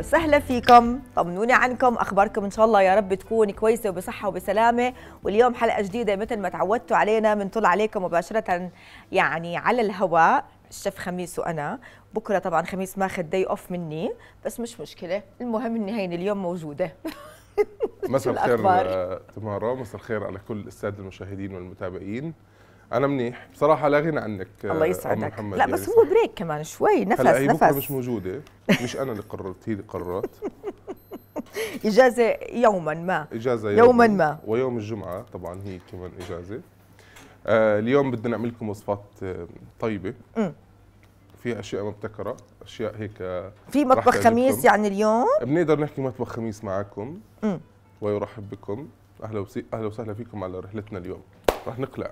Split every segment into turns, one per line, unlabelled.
اهلا وسهلا فيكم طمنوني عنكم اخباركم ان شاء الله يا رب تكون كويسه وبصحه وبسلامه واليوم حلقه جديده مثل ما تعودتوا علينا بنطل عليكم مباشره يعني على الهواء الشيف خميس وانا بكره طبعا خميس ماخذ داي اوف مني بس مش مشكله المهم اني هين اليوم موجوده مساء الخير آه،
تمارا مساء الخير على كل الساده المشاهدين والمتابعين انا منيح بصراحه لا غنى عنك الله يسعدك محمد لا يعني بس هو
بريك كمان شوي نفس هلا هي نفس بكره مش
موجوده مش انا اللي قررت هي اللي قررت
اجازه يوما ما
اجازه يوما, يوما ما ويوم الجمعه طبعا هي كمان اجازه آه اليوم بدنا نعمل لكم وصفات آه، طيبه في اشياء مبتكره اشياء هيك في مطبخ خميس
يعني اليوم
بنقدر نحكي مطبخ خميس معكم ويرحب بكم اهلا وسهلا فيكم على رحلتنا اليوم رح نقلع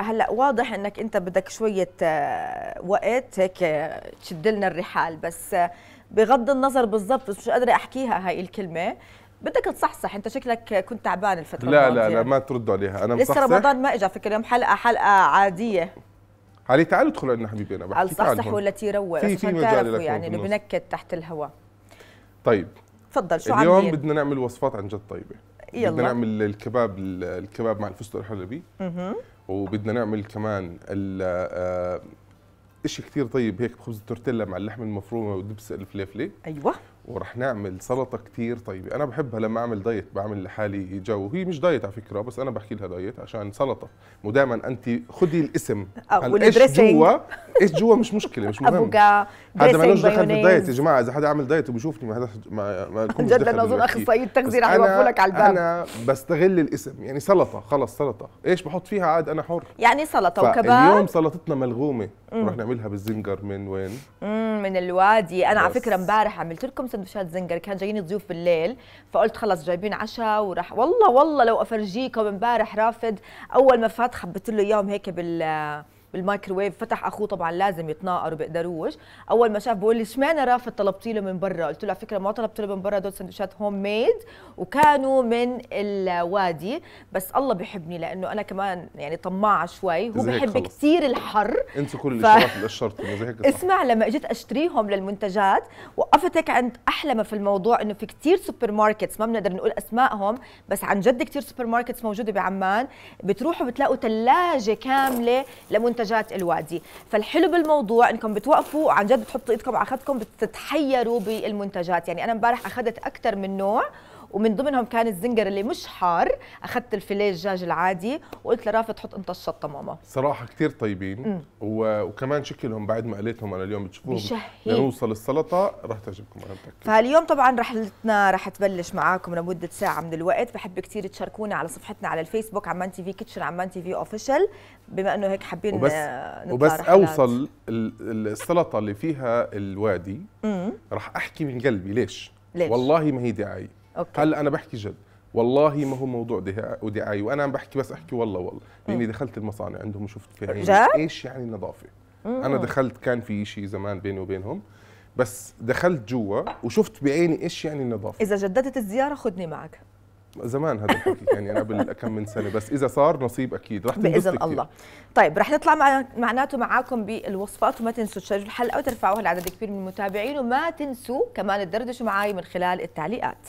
هلا واضح انك انت بدك شويه آه، وقت هيك آه، تشد لنا الرحال بس آه، بغض النظر بالضبط بس مش قادره احكيها هاي الكلمه بدك تصحصح انت شكلك كنت تعبان الفتره لا لا لا
ما تردوا عليها انا لسه رمضان
ما اجى فكر يوم حلقه حلقه عاديه
علي تعالوا ادخلوا لنا حبيبي انا على الصحصح والتي روق في في مجال لك يعني اللي
بنكت تحت الهواء
طيب تفضل شو اليوم بدنا نعمل وصفات عن جد طيبه يلا بدنا نعمل الكباب الكباب مع الفستق الحلبي وبدنا نعمل كمان آه، اشي كثير طيب هيك بخبز التورتيلا مع اللحم المفرومه ودبس الفليفله ايوه وراح نعمل سلطه كثير طيبه انا بحبها لما اعمل دايت بعمل لحالي جو هي مش دايت على فكره بس انا بحكي لها دايت عشان سلطه ودائما انت خدي الاسم ايش يعني. جوا ايش جوا مش مشكله مش مهم هذا ما لوش دخل بالدايت يا جماعه اذا حدا عمل دايت وبيشوفني ما هذا ما, ما جد انا اظن اخصائي التغذيه رح يوقفوا لك على الباب انا بستغل الاسم يعني سلطه خلص سلطه ايش بحط فيها عاد انا حر
يعني سلطه وكباب اليوم
سلطتنا ملغومه رح نعملها بالزنجر من وين؟
من الوادي انا على فكره امبارح عملت لكم سندويشات زنجر كان جايين ضيوف بالليل فقلت خلص جايبين عشاء وراح والله والله لو افرجيكم امبارح رافد اول ما فات خبت له اياهم هيك بال بالميكروويف فتح اخوه طبعا لازم يتناقروا بيقدروش اول ما شاف بقول لي اشمعنى رافض طلبتي له من برا قلت له على فكره ما طلبت له من برا دول سندوتشات هوم ميد وكانوا من الوادي بس الله بيحبني لانه انا كمان يعني طماعه شوي هو بحب كثير الحر
انت كل ف... شرف للشرط اسمع
لما اجيت اشتريهم للمنتجات وقفت هيك عند احلى ما في الموضوع انه في كثير سوبر ماركتس ما بنقدر نقول اسمائهم بس عن جد كثير سوبر ماركتس موجوده بعمان بتروحوا بتلاقوا ثلاجه كامله لمنتجات منتجات الوادي فالحلو بالموضوع انكم بتوقفوا عن جد بتحطوا ايدكم على خدكم بتتحيروا بالمنتجات يعني انا امبارح اخذت اكثر من نوع ومن ضمنهم كان الزنجر اللي مش حار اخذت الفيليه الدجاج العادي وقلت لرافت حط انت الشطه ماما
صراحه كثير طيبين و... وكمان شكلهم بعد ما قليتهم انا اليوم بتشوفوهم لنوصل يعني السلطه رح تعجبكم انا متاكد
فاليوم طبعا رحلتنا رح تبلش معاكم لمده ساعه من الوقت بحب كثير تشاركونا على صفحتنا على الفيسبوك عمان تي في كيتشن عمان تي في اوفيشال بما انه هيك حابين وبس وبس اوصل
السلطه اللي فيها الوادي راح رح احكي من قلبي ليش؟ ليش؟ والله ما هي دعايه أوكي. هلا انا بحكي جد والله ما هو موضوع ودعاية وانا عم بحكي بس احكي والله والله لاني دخلت المصانع عندهم وشفت فيها ايش يعني النظافه
مم. انا دخلت
كان في شيء زمان بيني وبينهم بس دخلت جوا وشفت بعيني ايش يعني النظافه
اذا جددت الزياره خذني معك
زمان هذا الحكي يعني قبل كم من سنه بس اذا صار نصيب اكيد رح باذن الله
طيب رح نطلع مع... معناته معاكم بالوصفات وما تنسوا تشجعوا الحلقه وترفعوها لعدد كبير من المتابعين وما تنسوا كمان تدردشوا معي من خلال التعليقات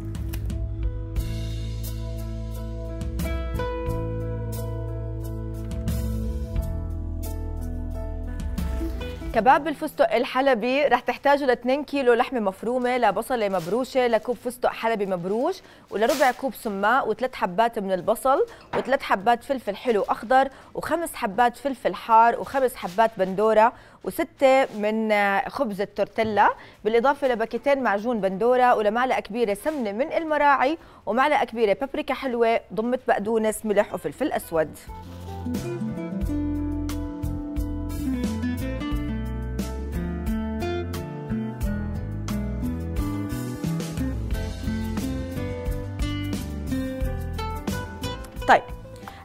كباب الفستق الحلبي رح تحتاجوا ل 2 كيلو لحمه مفرومه لبصله مبروشه لكوب فستق حلبي مبروش ولربع كوب سماق وثلاث حبات من البصل وثلاث حبات فلفل حلو اخضر وخمس حبات فلفل حار وخمس حبات بندوره وستة من آه، خبز التورتيلا بالإضافة لباكيتين معجون بندورة ولمعلقة كبيرة سمنة من المراعي ومعلقة كبيرة بابريكا حلوة ضمة بقدونس ملح وفلفل أسود طيب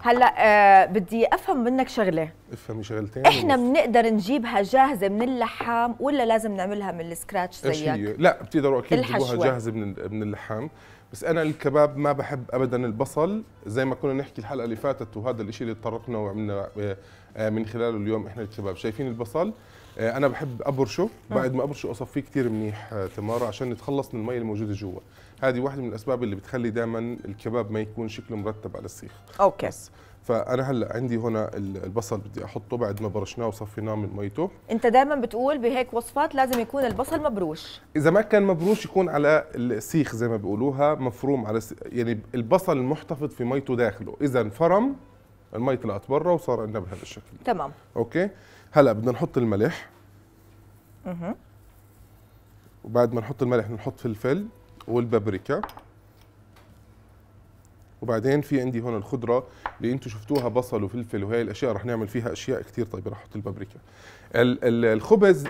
هلا آه بدي افهم منك شغله
افهمي شغلتين
احنا بنقدر نجيبها جاهزه من اللحام ولا لازم نعملها من السكراتش زيك هي؟
لا بتقدروا اكيد تجيبوها جاهزه من من اللحام بس انا الكباب ما بحب ابدا البصل زي ما كنا نحكي الحلقه اللي فاتت وهذا الشيء اللي تطرقنا وعملنا آه، آه، من خلاله اليوم احنا الكباب شايفين البصل آه، انا بحب ابرشه بعد ما ابرشه اصفيه كثير منيح تمارا عشان نتخلص من المي الموجوده جوا هذه واحده من الاسباب اللي بتخلي دائما الكباب ما يكون شكله مرتب على السيخ اوكي بس. فانا هلا عندي هنا البصل بدي احطه بعد ما برشناه وصفيناه من ميته
انت دائما بتقول بهيك وصفات لازم يكون البصل مبروش
اذا ما كان مبروش يكون على السيخ زي ما بيقولوها مفروم على س... يعني البصل المحتفظ في ميته داخله اذا انفرم المي طلعت برا وصار عندنا بهذا الشكل تمام اوكي هلا بدنا نحط الملح اها وبعد ما نحط الملح نحط فلفل والبابريكا وبعدين في عندي هون الخضره اللي انتم شفتوها بصل وفلفل وهي الاشياء رح نعمل فيها اشياء كثير طيبه رح احط البابريكا الخبز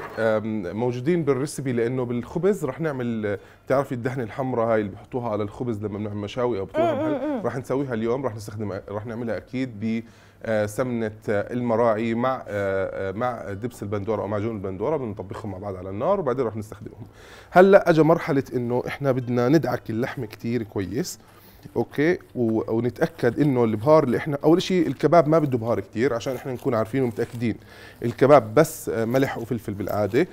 موجودين بالريسبي لانه بالخبز رح نعمل بتعرفي الدهنه الحمراء هاي اللي بحطوها على الخبز لما بنعمل مشاوي او بطلوها آه، آه، آه. رح نسويها اليوم رح نستخدم رح نعملها اكيد ب سمنه المراعي مع مع دبس البندوره او معجون البندوره بنطبخهم مع بعض على النار وبعدين رح نستخدمهم هلا اجى مرحله انه احنا بدنا ندعك اللحم كثير كويس اوكي و... ونتاكد انه البهار اللي احنا اول شيء الكباب ما بده بهار كثير عشان احنا نكون عارفين ومتاكدين الكباب بس آه، ملح وفلفل بالعاده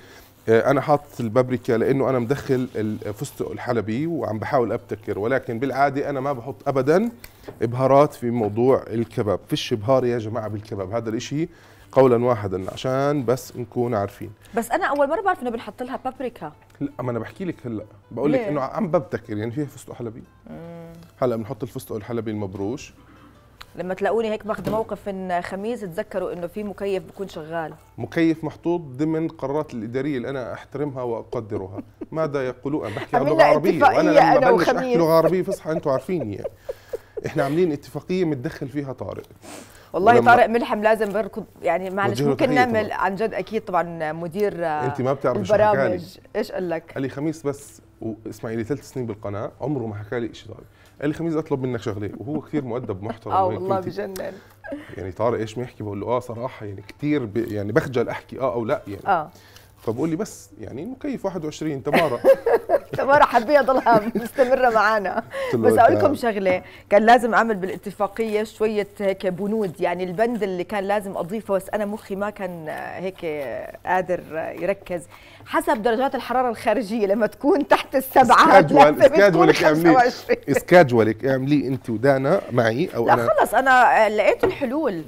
آه، انا حاطط البابريكا لانه انا مدخل الفستق الحلبي وعم بحاول ابتكر ولكن بالعاده انا ما بحط ابدا بهارات في موضوع الكباب فيش بهار يا جماعه بالكباب هذا الاشي قولا واحدا عشان بس نكون عارفين
بس انا اول مره بعرف انه بنحط لها بابريكا
لا ما انا بحكي لك هلا بقول لك انه عم ببتكر يعني فيها فستق حلبي هلا بنحط الفستق الحلبي المبروش
لما تلاقوني هيك باخذ موقف ان خميس تذكروا انه في مكيف بكون شغال
مكيف محطوط ضمن قرارات الاداريه اللي انا احترمها واقدرها ماذا يقولون انا بحكي لغه عربيه وانا لما أنا بلش احكي لغه عربيه فصحى انتم عارفين يعني احنا عاملين اتفاقيه متدخل فيها طارق والله طارق
ملحم لازم بركض يعني معلش ممكن نعمل طبعا. عن جد اكيد طبعا مدير انت ما بتعرفي شو حكالي ايش قال لك؟
قال لي خميس بس واسمعي لي ثلاث سنين بالقناه عمره ما حكى لي شيء طارق قال لي خميس اطلب منك شغله وهو كثير مؤدب محترم اه والله بجنن يعني طارق ايش ما يحكي بقول له اه صراحه يعني كثير يعني بخجل احكي اه او لا يعني اه فبقول لي بس يعني مكيف 21 تمارا
تمارا حبيه ضلها مستمره معنا بس اقول لكم شغله كان لازم اعمل بالاتفاقيه شويه هيك بنود يعني البند اللي كان لازم اضيفه بس انا مخي ما كان هيك قادر يركز حسب درجات الحراره الخارجيه لما تكون تحت السبعه اسكاجول اسكاجولك اعملي
اسكادولك اعمليه انت ودانا معي او لا انا لا
خلص انا لقيت الحلول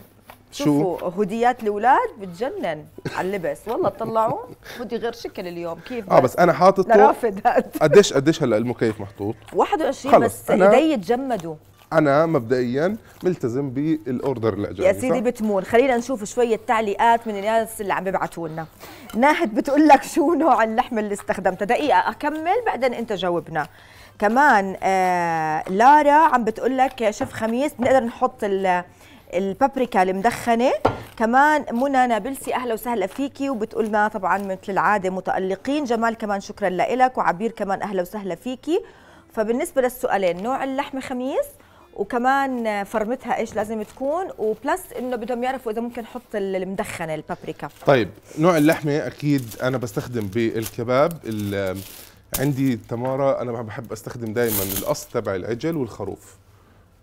شوفوا شو؟ هديات الاولاد بتجنن على اللبس والله طلعوا هودي غير شكل اليوم كيف اه بس
انا حاطط رافض قديش قديش هلا المكيف محطوط
21 بس ايدي تجمدوا
انا مبدئيا ملتزم بالاوردر اللي اجاني يا سيدي
بتمون خلينا نشوف شويه تعليقات من الناس اللي عم بيبعتوا لنا ناهد بتقول لك شو نوع اللحم اللي استخدمته دقيقه اكمل بعدين انت جاوبنا كمان آه لارا عم بتقول لك شف خميس بنقدر نحط ال البابريكا المدخنه كمان منى نابلسي اهلا وسهلا فيكي وبتقولنا طبعا مثل العاده متالقين جمال كمان شكرا لك وعبير كمان اهلا وسهلا فيكي فبالنسبه للسؤالين نوع اللحمه خميس وكمان فرمتها ايش لازم تكون وبلس انه بدهم يعرفوا اذا ممكن نحط المدخنه البابريكا
طيب نوع اللحمه اكيد انا بستخدم بالكباب عندي تمارة انا بحب استخدم دائما القص تبع العجل والخروف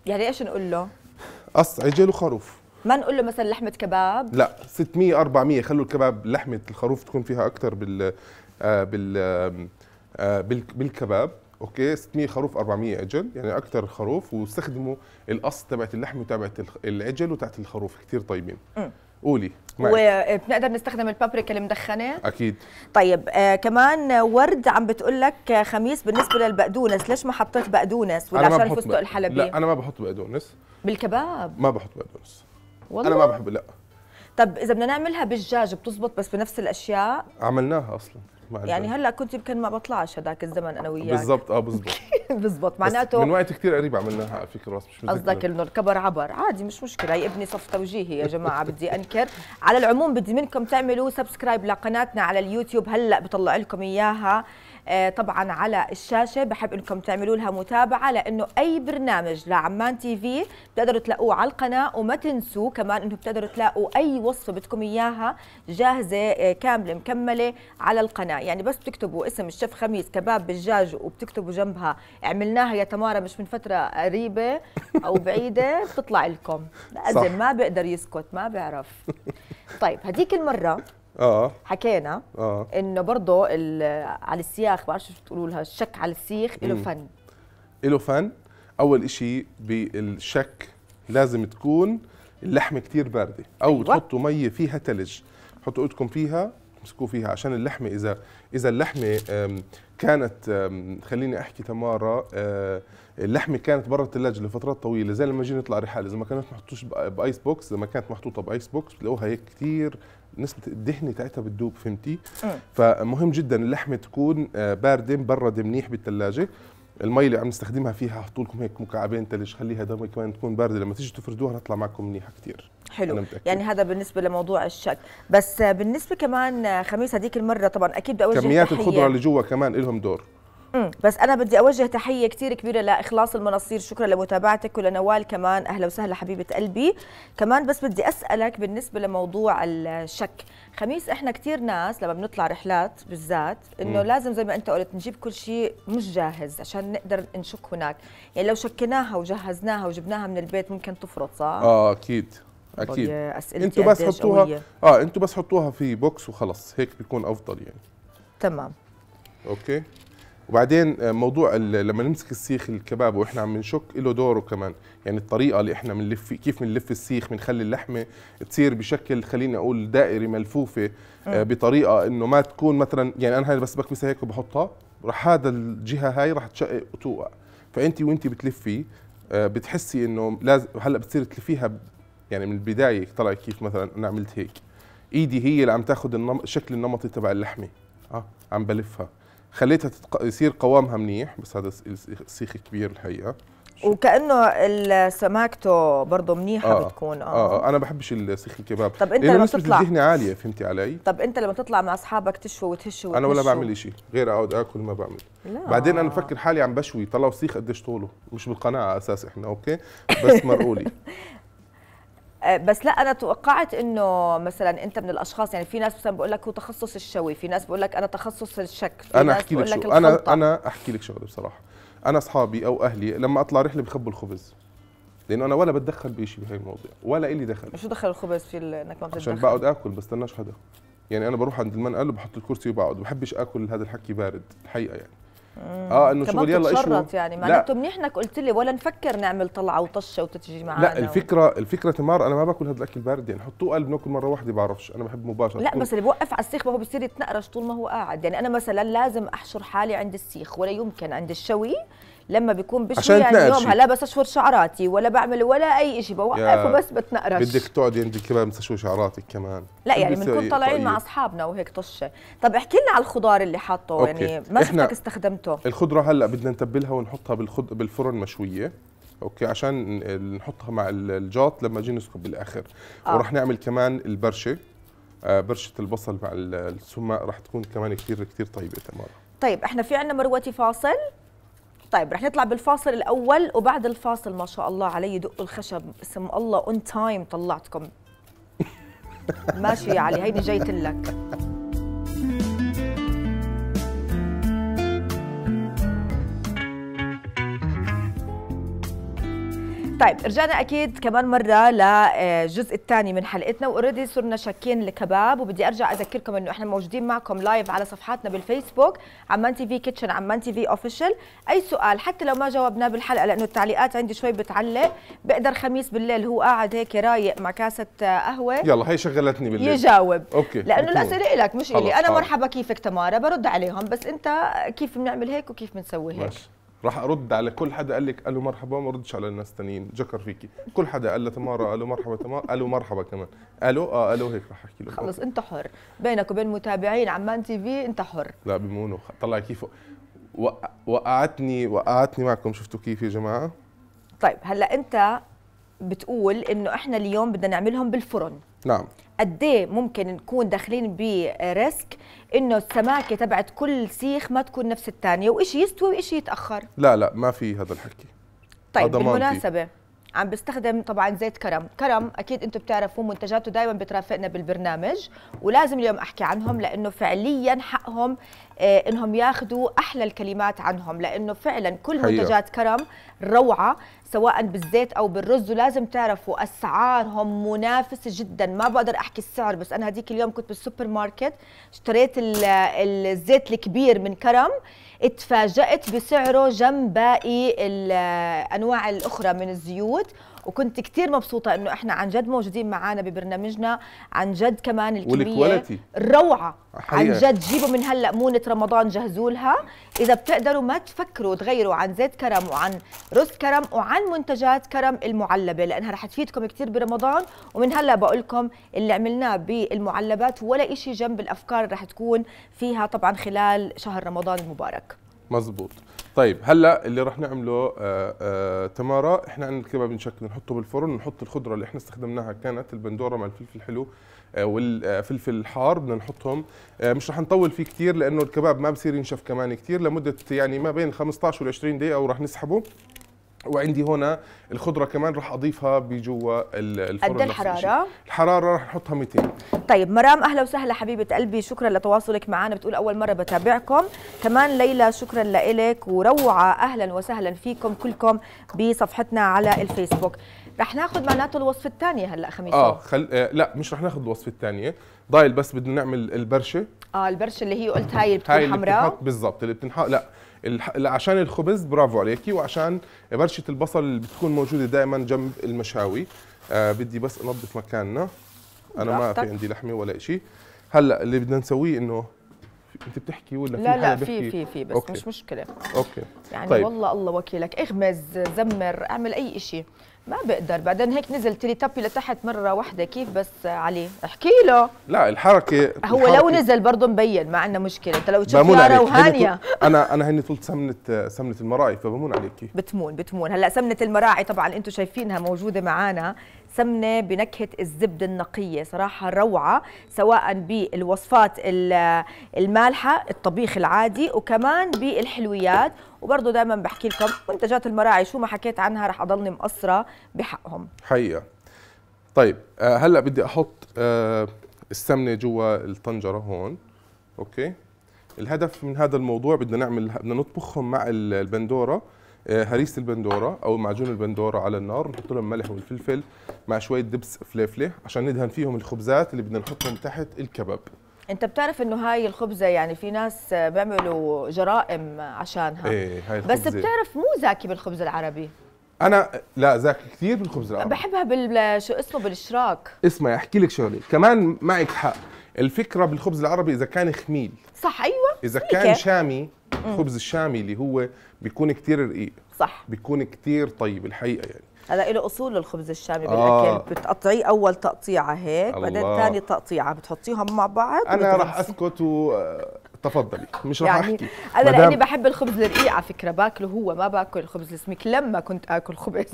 يعني ايش نقول له
قص عجل وخروف
ما نقول له مثلا لحمه كباب
لا 600 400 خلوا الكباب لحمه الخروف تكون فيها اكثر بال آه، آه، آه، بال بالكباب اوكي 600 خروف 400 عجل يعني اكثر خروف واستخدموا القص تبعت اللحمه تبعت العجل وتبعت الخروف كثير طيبين م. قولي
وبنقدر نستخدم البابريكا المدخنه اكيد طيب آه كمان ورد عم بتقول لك خميس بالنسبه للبقدونس ليش ما حطيت بقدونس ولا عشان الفستق الحلبي لا انا
ما بحط بقدونس
بالكباب
ما بحط بقدونس والله انا ما بحب لا
طب اذا بدنا نعملها بالدجاج بتزبط بس بنفس الاشياء
عملناها اصلا مع يعني هلا
كنت يمكن ما بطلعش هذاك الزمن انا وياك
بالضبط اه بالضبط
بالضبط معناته من
وقت كثير قريب عملناها على فكره بس مش قصدك انه
الكبر عبر عادي مش مشكله هي ابني صف توجيهي يا جماعه بدي انكر على العموم بدي منكم تعملوا سبسكرايب لقناتنا على اليوتيوب هلا بطلع لكم اياها آه، طبعا على الشاشه بحب انكم تعملوا لها متابعه لانه اي برنامج لعمان تي في بتقدروا تلاقوه على القناه وما تنسوا كمان انه بتقدروا تلاقوا اي وصفه بدكم اياها جاهزه آه، كامله مكمله على القناه يعني بس بتكتبوا اسم الشيف خميس كباب بالجاج وبتكتبوا جنبها عملناها يا تمارا مش من فتره قريبه او بعيده بتطلع لكم لازم ما بيقدر يسكت ما بيعرف طيب هديك المره اه حكينا اه انه برضه على السياخ بعرف شو بتقولوا لها الشك على السيخ له فن
له فن اول شيء بالشك لازم تكون اللحمه كثير بارده او أيوة. تحطوا مي فيها ثلج حطوا ايدكم فيها تمسكوا فيها عشان اللحمه اذا اذا اللحمه كانت خليني احكي تماره آه، اللحمه كانت برا الثلاجه لفترات طويله زي لما جينا نطلع رحاله اذا ما كانت محطوش بايس بوكس اذا ما كانت محطوطه بايس بوكس بتلاقوها هيك كثير نسبه الدهن بتاعتها بتدوب فهمتي اه. فمهم جدا اللحمه تكون آه، بارده مبرده منيح بالثلاجه المي اللي عم نستخدمها فيها حطوا لكم هيك مكعبين ثلج خليها دم كمان تكون بارده لما تيجي تفردوها تطلع معكم منيحه كثير
حلو يعني هذا بالنسبه لموضوع الشك بس بالنسبه كمان آه، خميس هذيك المره طبعا اكيد بدي اوجه كميات الخضره اللي
جوا كمان لهم دور
بس انا بدي اوجه تحيه كثير كبيره لاخلاص المناصير شكرا لمتابعتك ولنوال كمان اهلا وسهلا حبيبه قلبي كمان بس بدي اسالك بالنسبه لموضوع الشك خميس احنا كثير ناس لما بنطلع رحلات بالذات انه لازم زي ما انت قلت نجيب كل شيء مش جاهز عشان نقدر نشك هناك يعني لو شكيناها وجهزناها وجبناها من البيت ممكن تفرط صح اه
اكيد طيب، اكيد انتوا بس حطوها قوية. اه انتوا بس حطوها في بوكس وخلص هيك بيكون افضل يعني تمام اوكي وبعدين آه، موضوع لما نمسك السيخ الكباب واحنا عم نشك له دوره كمان يعني الطريقه اللي احنا بنلف كيف بنلف السيخ بنخلي اللحمه تصير بشكل خليني اقول دائري ملفوفه آه، بطريقه انه ما تكون مثلا يعني انا هاي بس بكبسها هيك وبحطها رح هذا الجهه هاي رح تشقق وتوقع فانت وانت بتلفي آه، بتحسي انه لازم هلا بتصير تلفيها يعني من البدايه طلع كيف مثلا انا عملت هيك ايدي هي اللي عم تاخذ النم... الشكل النمطي تبع اللحمه اه عم بلفها خليتها تتق... يصير قوامها منيح بس هذا السيخ كبير الحقيقه
وكانه سماكته برضه منيحه آه بتكون آه. آه.
اه انا بحبش السيخ الكباب طب انت لما تطلع الذهني عاليه فهمتي علي
طب انت لما تطلع مع اصحابك تشوي وتهش وتهش انا ولا بعمل
شيء غير اقعد اكل ما بعمل
لا. بعدين انا بفكر
حالي عم بشوي طلعوا سيخ قديش طوله مش بالقناعه اساس احنا اوكي بس مرقولي
آه، بس لا انا توقعت انه مثلا انت من الاشخاص يعني في ناس مثلا بقول لك هو تخصص الشوي في ناس بقول لك انا تخصص الشكل انا احكي لك, لك انا
انا احكي لك شغله بصراحه انا اصحابي او اهلي لما اطلع رحله بخبوا الخبز لانه انا ولا بتدخل بشيء بهي المواضيع ولا الي دخل شو
دخل الخبز في انك ما بتتدخل عشان بقعد
اكل بستناش حدا يعني انا بروح عند المنقل وبحط الكرسي وبقعد بحبش اكل هذا الحكي بارد الحقيقه يعني
اه انه شغل يلا ايش يعني معناته منيح انك قلت لي ولا نفكر نعمل طلعه وطشه وتتجي معنا لا الفكره
و... الفكره تمار انا ما باكل هذا الاكل بارد يعني حطوه قلب ناكل مره واحده بعرفش انا بحب مباشره لا بس اللي
بوقف على السيخ ما هو بصير يتنقرش طول ما هو قاعد يعني انا مثلا لازم احشر حالي عند السيخ ولا يمكن عند الشوي لما بيكون بشوي يعني يومها لا اشفر شعراتي ولا بعمل ولا اي شيء بوقف وبس بتنقرش بدك
تقعدي انت كمان تشوي شعراتك كمان لا يعني بنكون طالعين مع طيب.
اصحابنا وهيك طشه طب احكي لنا على الخضار اللي حاطه يعني ما شفتك استخدمته
الخضره هلا بدنا نتبلها ونحطها بالخض... بالفرن مشويه اوكي عشان نحطها مع الجاط لما نجي نسكب بالاخر آه. وراح نعمل كمان البرشه آه برشه البصل مع السماق راح تكون كمان كثير كثير طيبه تمام
طيب احنا في عندنا مروتي فاصل طيب رح نطلع بالفاصل الاول وبعد الفاصل ما شاء الله علي دق الخشب اسم الله اون تايم طلعتكم
ماشي يا علي هيدي جايت
لك طيب رجعنا اكيد كمان مره للجزء آه، الثاني من حلقتنا واوريدي صرنا شاكين الكباب وبدي ارجع اذكركم انه احنا موجودين معكم لايف على صفحاتنا بالفيسبوك عمان تي في كيتشن عمان تي في اوفيشال اي سؤال حتى لو ما جاوبناه بالحلقه لانه التعليقات عندي شوي بتعلق بقدر خميس بالليل هو قاعد هيك رايق مع كاسه قهوه يلا
هي شغلتني بالليل يجاوب اوكي لانه الاسئله لك مش الي انا مرحبا
كيفك تماره برد عليهم بس انت كيف بنعمل هيك وكيف بنسوي هيك ماشي.
راح ارد على كل حدا قال لك الو مرحبا ما ردش على الناس الثانيين جكر فيكي كل حدا قال لتمارا الو مرحبا تمارا الو مرحبا كمان الو اه الو هيك راح احكي له
خلص انت حر بينك وبين متابعين عمان تي في انت حر
لا بيمونوا طلع كيف وقعتني وقعتني معكم شفتوا كيف يا جماعه
طيب هلا انت بتقول انه احنا اليوم بدنا نعملهم بالفرن نعم قد إيه ممكن نكون داخلين بريسك انه السماكه تبعت كل سيخ ما تكون نفس الثانيه وإشي يستوي وإشي يتاخر
لا لا ما في هذا الحكي
طيب بالمناسبه عم بستخدم طبعا زيت كرم كرم اكيد انتم بتعرفوا منتجاته دائما بترافقنا بالبرنامج ولازم اليوم احكي عنهم لانه فعليا حقهم آه، انهم ياخذوا احلى الكلمات عنهم لانه فعلا كل حقيقة. منتجات كرم روعه سواء بالزيت او بالرز ولازم تعرفوا اسعارهم منافسه جدا ما بقدر احكي السعر بس انا هذيك اليوم كنت بالسوبر ماركت اشتريت الزيت الكبير من كرم اتفاجأت بسعره جنب باقي الأنواع آه، الأخرى من الزيوت وكنت كثير مبسوطه انه احنا عن جد موجودين معانا ببرنامجنا عن جد كمان الكميه روعه حقيقة. عن جد جيبوا من هلا مونه رمضان جهزوا لها اذا بتقدروا ما تفكروا تغيروا عن زيت كرم وعن رز كرم وعن منتجات كرم المعلبه لانها رح تفيدكم كثير برمضان ومن هلا بقول لكم اللي عملناه بالمعلبات ولا شيء جنب الافكار رح تكون فيها طبعا خلال شهر رمضان المبارك
مزبوط طيب هلا اللي رح نعمله آه، آه، تمارا احنا عندنا الكباب بنشكل نحطه بالفرن نحط الخضره اللي احنا استخدمناها كانت البندوره مع الفلفل الحلو آه، والفلفل الحار بدنا نحطهم مش رح نطول فيه كثير لانه الكباب ما بصير ينشف كمان كثير لمده يعني ما بين 15 و 20 دقيقه ورح نسحبه وعندي هنا الخضره كمان راح اضيفها بجوا الفرن قد إيه الحراره الحراره راح نحطها 200
طيب مرام اهلا وسهلا حبيبه قلبي شكرا لتواصلك معنا بتقول اول مره بتابعكم كمان ليلى شكرا لك وروعه اهلا وسهلا فيكم كلكم بصفحتنا على الفيسبوك رح ناخذ معناته الوصفه الثانيه هلا خميس اه
خل... آه لا مش رح ناخذ الوصفه الثانيه ضايل بس بدنا نعمل البرشه
اه البرشه اللي هي قلت هاي اللي بتكون حمراء
بالضبط اللي بتنحط لا عشان الخبز برافو عليكي وعشان برشه البصل اللي بتكون موجوده دائما جنب المشاوي آه بدي بس انظف مكاننا انا ما في عندي لحمه ولا شيء هلا اللي بدنا نسويه انه انت بتحكي ولا لا في لا في في في بس أوكي. مش مشكله اوكي يعني طيب. والله
الله وكيلك اغمز زمر اعمل اي شيء ما بقدر بعدين هيك نزل تيلي تابي لتحت مره واحده كيف بس عليه احكي له
لا الحركه هو الحركة لو
نزل برضه مبين ما عندنا مشكله انت لو تشوف لارا وهانيا
انا انا هني طلت سمنه سمنه المراعي فبمون عليكي
بتمون بتمون هلا سمنه المراعي طبعا انتم شايفينها موجوده معانا سمنه بنكهه الزبده النقيه صراحه روعه سواء بالوصفات المالحه الطبيخ العادي وكمان بالحلويات وبرضه دايما بحكي لكم منتجات المراعي شو ما حكيت عنها رح اضلني مقصره بحقهم
حقيقه طيب آه هلا بدي احط آه السمنه جوا الطنجره هون اوكي الهدف من هذا الموضوع بدنا نعمل بدنا نطبخهم مع البندوره آه، هريسه البندوره او معجون البندوره على النار نحط لهم ملح والفلفل مع شويه دبس فليفله عشان ندهن فيهم الخبزات اللي بدنا نحطهم تحت الكباب
انت بتعرف انه هاي الخبزه يعني في ناس بيعملوا جرائم عشانها
ايه هاي الخبزة. بس بتعرف
مو زاكي بالخبز العربي
انا لا زاكي كثير بالخبز العربي
بحبها بال شو اسمه بالاشراك
اسمع احكي لك شغله كمان معك حق الفكره بالخبز العربي اذا كان خميل
صح ايوه اذا كان شامي الخبز
الشامي اللي هو بيكون كثير رقيق صح بيكون كثير طيب الحقيقه يعني
هلا له اصول الخبز الشامي آه. بالاكل آه. بتقطعيه اول تقطيعه هيك بعدين ثاني تقطيعه بتحطيهم مع بعض انا راح
اسكت و آه، تفضلي مش رح يعني احكي انا لاني
بحب الخبز الرقيق على فكره باكله هو ما باكل الخبز السميك لما كنت اكل خبز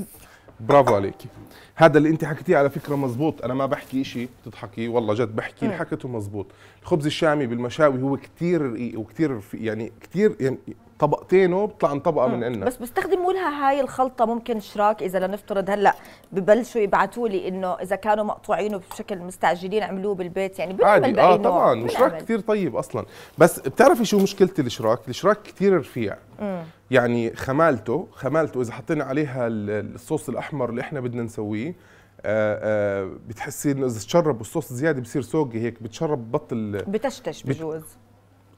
برافو عليكي هذا اللي انت حكيتيه على فكره مزبوط انا ما بحكي شيء تضحكي والله جد بحكي اللي حكيته مزبوط الخبز الشامي بالمشاوي هو كثير رقيق وكثير يعني كثير يعني طبقتينه بيطلع عن طبقه من عندنا بس
بيستخدموا لها هاي الخلطه ممكن شراك اذا لنفترض هلا ببلشوا يبعثوا لي انه اذا كانوا مقطوعينه بشكل مستعجلين عملوه بالبيت يعني عادي اه طبعا وشراك كثير
طيب اصلا بس بتعرفي شو مشكله الشراك الشراك كثير رفيع مم. يعني خمالته خمالته اذا حطينا عليها الصوص الاحمر اللي احنا بدنا نسويه آآ آه، آآ آه، بتحسي انه اذا تشرب الصوص زياده بصير سوقي هيك بتشرب بطل بتشتش بجوز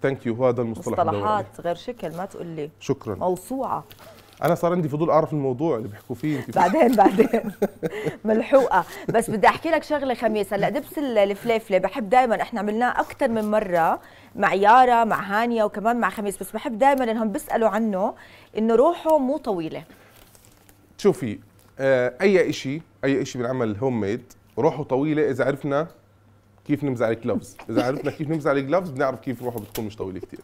ثانك يو هذا المصطلح مصطلحات
غير شكل ما تقول لي شكرا موسوعه
انا صار عندي فضول اعرف الموضوع اللي بيحكوا فيه انت بعدين
بعدين ملحوقه بس بدي احكي لك شغله خميس هلا دبس الفليفله بحب دائما احنا عملناه اكثر من مره مع يارا مع هانيا وكمان مع خميس بس بحب دائما انهم بيسالوا عنه انه روحه مو طويله
شوفي آه، اي شيء اي شيء بنعمل هوم ميد روحه طويله اذا عرفنا كيف نمزع الجلافز اذا عرفنا كيف نمزع الجلافز بنعرف كيف روحه بتكون مش طويله كثير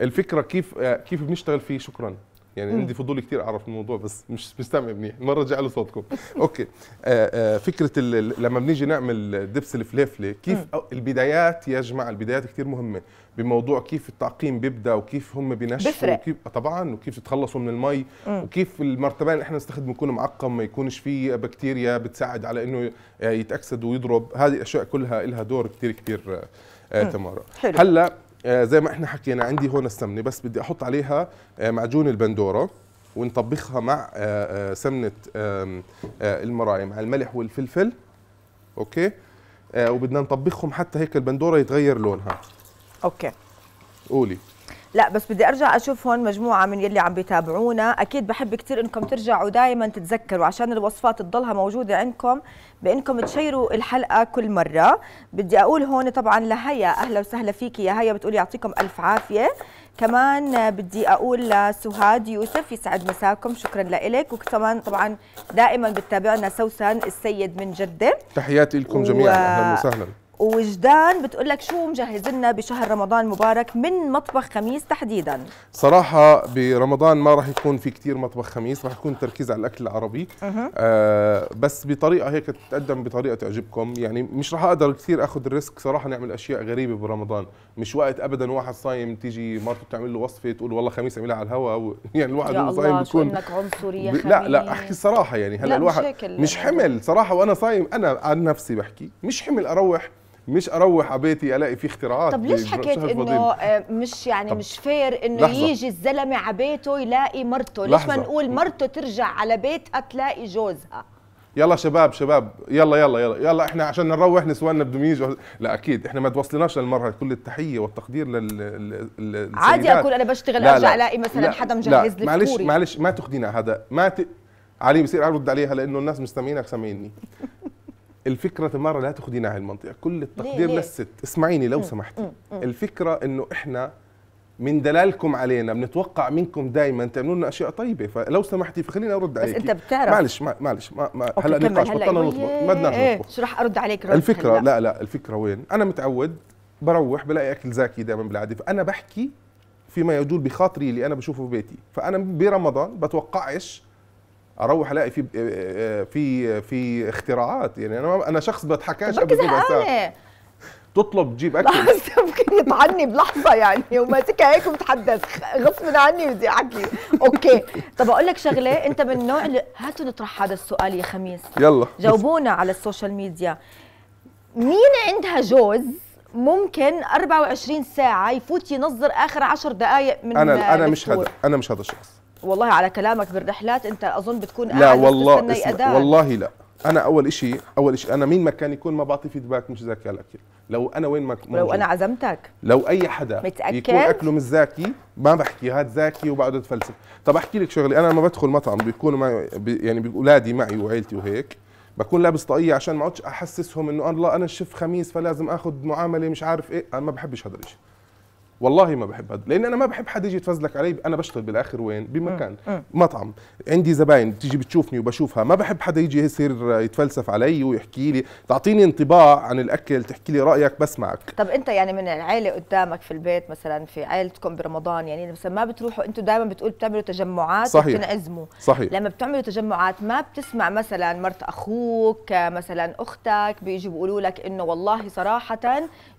الفكره كيف آه، كيف بنشتغل فيه شكرا يعني عندي فضول كثير اعرف الموضوع بس مش مستمع منيح مره رجع له صوتكم اوكي آآ آه، آآ آه، فكره لما بنيجي نعمل دبس الفليفله كيف البدايات يا جماعه البدايات كثير مهمه بموضوع كيف التعقيم بيبدا وكيف هم بينشفوا وكيف آه، طبعا وكيف تتخلصوا من المي م. وكيف المرتبان اللي احنا نستخدمه يكون معقم ما يكونش فيه بكتيريا بتساعد على انه آه، يتاكسد ويضرب هذه الاشياء كلها لها دور كثير كبير آه, آه، تمارا هلا آه زي ما احنا حكينا عندي هون السمنه بس بدي احط عليها آه معجون البندوره ونطبخها مع سمنه المراعي مع الملح والفلفل اوكي وبدنا نطبخهم حتى هيك البندوره يتغير لونها اوكي قولي
لا بس بدي ارجع اشوف هون مجموعه من يلي عم بيتابعونا اكيد بحب كثير انكم ترجعوا دائما تتذكروا عشان الوصفات تضلها موجوده عندكم بانكم تشيروا الحلقه كل مره بدي اقول هون طبعا لهيا اهلا وسهلا فيكي يا هيا بتقول يعطيكم الف عافيه كمان بدي اقول لسهاد يوسف يسعد مساكم شكرا لك وكمان طبعا دائما بتتابعنا سوسن السيد من جده
تحياتي لكم جميعا اهلا وسهلا
ووجدان بتقول لك شو مجهز لنا بشهر رمضان المبارك من مطبخ خميس تحديدا
صراحة برمضان ما راح يكون في كتير مطبخ خميس راح يكون تركيز على الأكل العربي آه بس بطريقة هيك تتقدم بطريقة تعجبكم يعني مش راح أقدر كثير أخذ الريسك صراحة نعمل أشياء غريبة برمضان مش وقت أبدا واحد صايم تيجي مرته تعمل له وصفة تقول والله خميس اعملها على الهواء يعني الواحد اللي صايم بيكون انك
عنصري ب... لا لا احكي
صراحه يعني هلا الواحد مش حمل صراحه وانا صايم انا عن نفسي بحكي مش حمل اروح مش اروح على بيتي الاقي في اختراعات طب ليش حكيت انه
آه، مش يعني مش فير انه يجي الزلمه على بيته يلاقي مرته ليش ما نقول مرته ترجع على بيتها تلاقي جوزها
يلا شباب شباب يلا يلا يلا يلا احنا عشان نروح نسواننا بدهم يجوا لا اكيد احنا ما توصلناش للمرحله كل التحيه والتقدير لل عادي اقول انا بشتغل لا ارجع الاقي مثلا لا حدا مجهز لي معلش معلش ما تاخذينا هذا ما ت... علي بصير ارد عليها لانه الناس مستمعينك سامعيني الفكره تمارا لا تاخذينا المنطقه كل التقدير للست اسمعيني لو سمحتي الفكره انه احنا من دلالكم علينا بنتوقع منكم دائما تعملوا لنا اشياء طيبه فلو سمحتي فخلينا ارد عليك بس انت بتعرف معلش معلش ما ما هلا نقاش بطلنا إيه، نطلب ما بدنا إيه، نطلب
شو راح ارد عليك رد الفكره
لا لا الفكره وين انا متعود بروح بلاقي اكل زاكي دائما بالعاده فانا بحكي فيما يجول بخاطري اللي انا بشوفه في بيتي فانا برمضان بتوقعش اروح الاقي في في في اختراعات يعني انا انا شخص بتحكاش قبل كده تطلب تجيب اكل
ممكن يطعني بلحظه يعني وماسكها هيك وبتحدث غصب عني بدي احكي اوكي طب اقول لك شغله انت من النوع اللي هاتوا نطرح هذا السؤال يا خميس يلا جاوبونا على السوشيال ميديا مين عندها جوز ممكن 24 ساعه يفوت ينظر اخر 10 دقائق من انا انا مش هذا
انا مش هذا الشخص
والله على كلامك بالرحلات انت اظن بتكون لا والله اسمع والله
لا انا اول شيء اول شيء انا مين ما كان يكون ما بعطي فيدباك مش زاكي على الاكل لو انا وين ما كنت لو انا عزمتك لو اي حدا متأكد؟ يكون اكله مش زاكي ما بحكي هاد زاكي وبقعد اتفلسف طب احكي لك شغله انا لما بدخل مطعم بيكونوا معي يعني اولادي معي وعيلتي وهيك بكون لابس طاقيه عشان ما اقعدش احسسهم انه الله انا شيف خميس فلازم اخذ معامله مش عارف ايه انا ما بحبش هذا الشيء والله ما بحب هذا لان انا ما بحب حد يجي يتفزلك علي انا بشتغل بالاخر وين بمكان مطعم عندي زباين بتيجي بتشوفني وبشوفها ما بحب حدا يجي يصير يتفلسف علي ويحكي لي تعطيني انطباع عن الاكل تحكي لي رايك بسمعك
طب انت يعني من العائله قدامك في البيت مثلا في عائلتكم برمضان يعني مثلا ما بتروحوا انتم دائما بتقول بتعملوا تجمعات صحيح وبتنعزموا صحيح لما بتعملوا تجمعات ما بتسمع مثلا مرت اخوك مثلا اختك بيجوا بيقولوا لك انه والله صراحه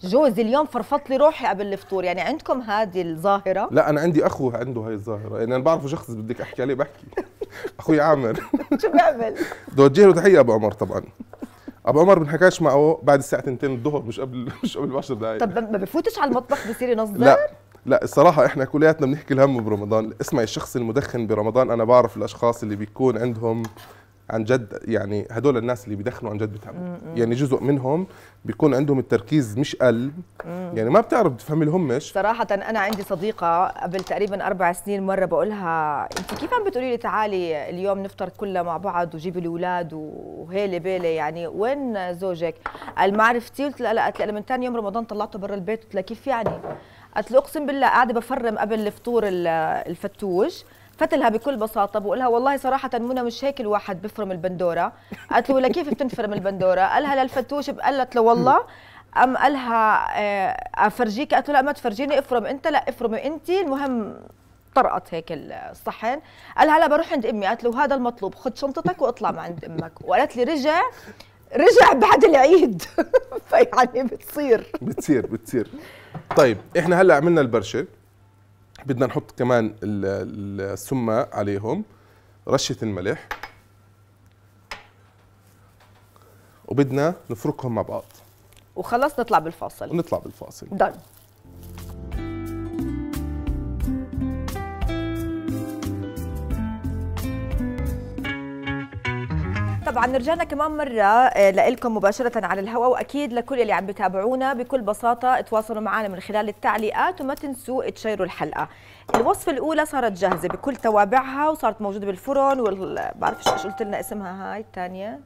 جوزي اليوم فرفط لي روحي قبل الفطور يعني عندكم هذه الظاهره
لا انا عندي اخو عنده هاي الظاهره يعني انا بعرفه شخص بدك احكي عليه بحكي اخوي عامر شو بيعمل بدي له تحيه ابو عمر طبعا ابو عمر بنحكاش معه بعد الساعه 2 الظهر مش قبل مش قبل 10 دقائق طب
ما بفوتش على المطبخ بصير ينظر لا
لا الصراحة احنا كلياتنا بنحكي الهم برمضان، اسمعي الشخص المدخن برمضان انا بعرف الاشخاص اللي بيكون عندهم عن جد يعني هدول الناس اللي بيدخنوا عن جد بتعبوا يعني جزء منهم بيكون عندهم التركيز مش قل يعني ما بتعرف بتفهمي لهمش
صراحة أنا عندي صديقة قبل تقريبا أربع سنين مرة بقولها أنت كيف عم بتقولي لي تعالي اليوم نفطر كلنا مع بعض وجيبي الأولاد وهيلة بيلي يعني وين زوجك؟ قال ما عرفتي قلت لها لا قالت لي من ثاني يوم رمضان طلعته برا البيت قلت لها كيف يعني؟ قالت له اقسم بالله قاعده بفرم قبل الفطور الفتوش فتلها بكل بساطه بقول لها والله صراحه منى مش هيك الواحد بفرم البندوره قالت له كيف بتنفرم البندوره قالها للفتوش قالت له والله أم قالها آه، افرجيك قالت له لا ما تفرجيني افرم انت لا افرمي انت المهم طرقت هيك الصحن قال لا بروح عند امي قالت له هذا المطلوب خذ شنطتك واطلع مع عند امك وقالت لي رجع رجع بعد العيد فيعني بتصير بتصير
بتصير طيب احنا هلا عملنا البرشه بدنا نحط كمان السمة عليهم رشه الملح وبدنا نفركهم مع بعض
وخلص نطلع بالفاصل نطلع
بالفاصل Done.
طبعا رجعنا كمان مره آه، لكم مباشره على الهواء واكيد لكل اللي عم بتابعونا بكل بساطه تواصلوا معنا من خلال التعليقات وما تنسوا تشيروا الحلقه الوصفه الاولى صارت جاهزه بكل توابعها وصارت موجوده بالفرن وال بعرفش ايش قلت لنا اسمها هاي الثانيه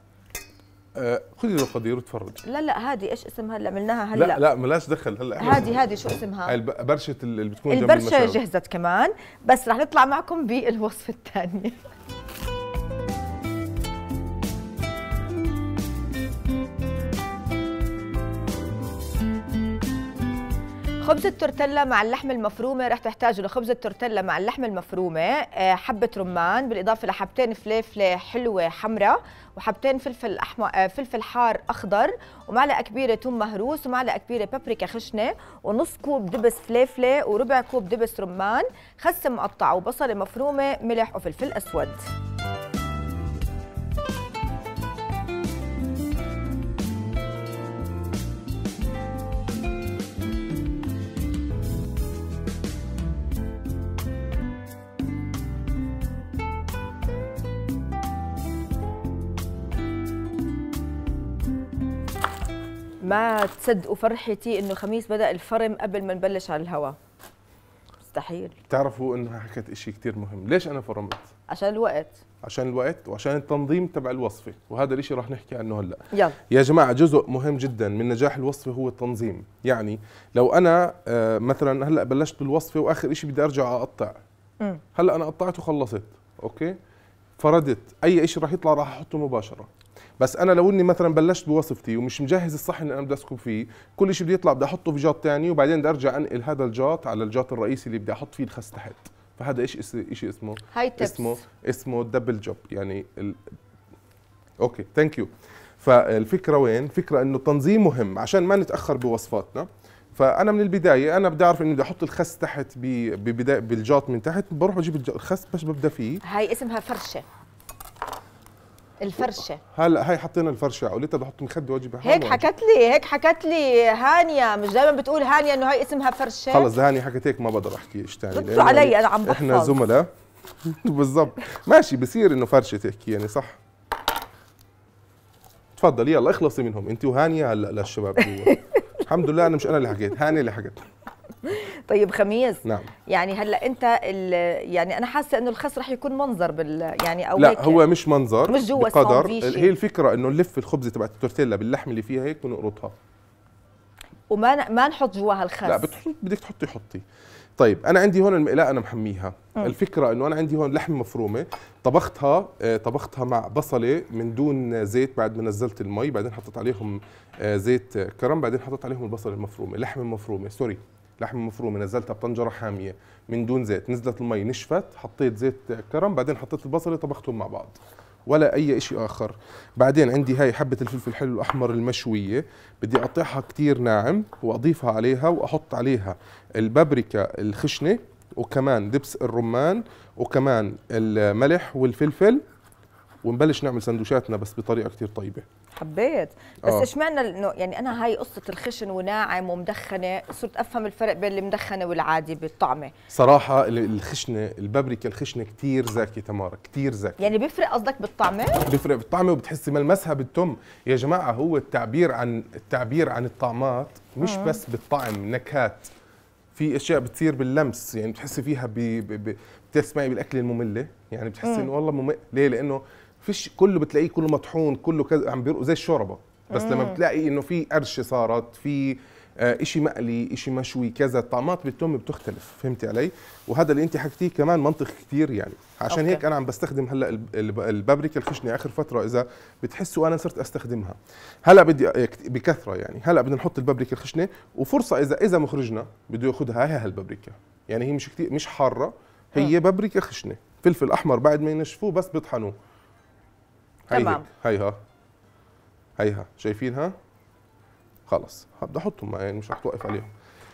آه، خذي القدير وتفرج
لا لا هذه ايش اسمها اللي عملناها هلا لا لا
ملاش دخل هلا هذه هذه شو اسمها برشه اللي بتكون البرشه جهزت
كمان بس رح نطلع معكم بالوصفه الثانيه خبز التورتيلا مع اللحمة المفرومة رح تحتاجوا لخبز التورتيلا مع اللحمة المفرومة آه، حبة رمان بالإضافة لحبتين فليفلة حلوة حمراء وحبتين فلفل أحمر آه، فلفل حار أخضر ومعلقة كبيرة ثوم مهروس ومعلقة كبيرة بابريكا خشنة ونص كوب دبس فليفلة وربع كوب دبس رمان خس مقطع وبصلة مفرومة ملح وفلفل أسود ما تصدقوا فرحتي انه خميس بدا الفرم قبل ما نبلش على الهواء مستحيل
بتعرفوا انها حكت شيء كثير مهم ليش انا فرمت عشان الوقت عشان الوقت وعشان التنظيم تبع الوصفه وهذا الشيء رح نحكي عنه هلا يلا يا جماعه جزء مهم جدا من نجاح الوصفه هو التنظيم يعني لو انا آه، مثلا هلا بلشت بالوصفه واخر شيء بدي ارجع اقطع هلا انا قطعت وخلصت اوكي فردت اي شيء رح يطلع راح احطه مباشره بس انا لو اني مثلا بلشت بوصفتي ومش مجهز الصحن اللي انا بدي اسكب فيه كل شيء بده يطلع بدي احطه في جاط ثاني وبعدين بدي ارجع انقل هذا الجاط على الجاط الرئيسي اللي بدي احط فيه الخس تحت فهذا ايش شيء اسمه هاي اسمه اسمه دبل جوب يعني ال... اوكي ثانك يو فالفكره وين فكره انه التنظيم مهم عشان ما نتاخر بوصفاتنا فانا من البدايه انا بدي اعرف اني بدي احط الخس تحت ببدايه بالجاط من تحت بروح بجيب الخس بس ببدا فيه
هاي اسمها فرشه الفرشه
هلا هاي حطينا الفرشه قلتها بحط مخدة واجي بحمل هيك حكت
لي هيك حكت لي هانيا مش دائما بتقول هانيا انه هاي اسمها فرشه خلص
هانيا حكت هيك ما بقدر احكي ايش ثاني بتطلع علي يعني انا عم بحفظ احنا زملاء بالضبط ماشي بصير انه فرشه تحكي يعني صح تفضلي يلا اخلصي منهم انت وهانيه هلا للشباب الحمد لله انا مش انا اللي حكيت هانيا اللي حكت طيب خميس نعم
يعني هلا انت يعني انا حاسه انه الخس رح يكون منظر بال يعني او لا هيك هو مش
منظر مش جوا بقدر هي الفكره انه نلف الخبزه تبعت التورتيلا باللحم اللي فيها هيك ونقرطها
وما ما نحط جواها الخس لا
بتحط بدك تحطي حطي طيب انا عندي هون المقلاة انا محميها م. الفكره انه انا عندي هون لحم مفرومه طبختها آه، طبختها مع بصله من دون زيت بعد ما نزلت المي بعدين حطيت عليهم آه، زيت كرم بعدين حطيت عليهم البصله المفرومه لحم مفرومه سوري لحمه مفرومه نزلتها بطنجره حاميه من دون زيت نزلت المي نشفت حطيت زيت كرم بعدين حطيت البصله طبختهم مع بعض ولا اي شيء اخر بعدين عندي هاي حبه الفلفل الحلو الاحمر المشويه بدي اقطعها كتير ناعم واضيفها عليها واحط عليها البابريكا الخشنه وكمان دبس الرمان وكمان الملح والفلفل ونبلش نعمل سندوشاتنا بس بطريقه كتير طيبه
حبيت بس آه. اشمعنى انه يعني انا هاي قصه الخشن وناعم ومدخنه صرت افهم الفرق بين المدخنه والعادي بالطعمه
صراحه الخشنه البابريكا الخشنه كثير زاكيه تمارا كثير زاكيه
يعني بيفرق قصدك بالطعمه
بيفرق بالطعمه وبتحسي ملمسها بالتم يا جماعه هو التعبير عن التعبير عن الطعمات مش مم. آه. بس بالطعم نكهات في اشياء بتصير باللمس يعني بتحسي فيها ب... ب... ب... بتسمعي بالاكل الممله يعني بتحسي انه والله ممل ليه لانه فيش كله بتلاقيه كله مطحون كله كذا عم بيرقوا زي الشوربه بس لما بتلاقي انه في قرشه صارت في شيء آه، إشي مقلي إشي مشوي كذا الطعمات بالتوم بتختلف فهمتي علي وهذا اللي انت حكيتيه كمان منطق كثير يعني عشان أوكي. هيك انا عم بستخدم هلا البابريكا الخشنه اخر فتره اذا بتحسوا انا صرت استخدمها هلا بدي آه، بكثره يعني هلا بدنا نحط البابريكا الخشنه وفرصه اذا اذا مخرجنا بده ياخذها هي هالبابريكا يعني هي مش كثير مش حاره هي بابريكا خشنه فلفل احمر بعد ما ينشفوه بس بيطحنوه تمام هيها هيها شايفينها خلص بدي احطهم يعني مش رح توقف عليهم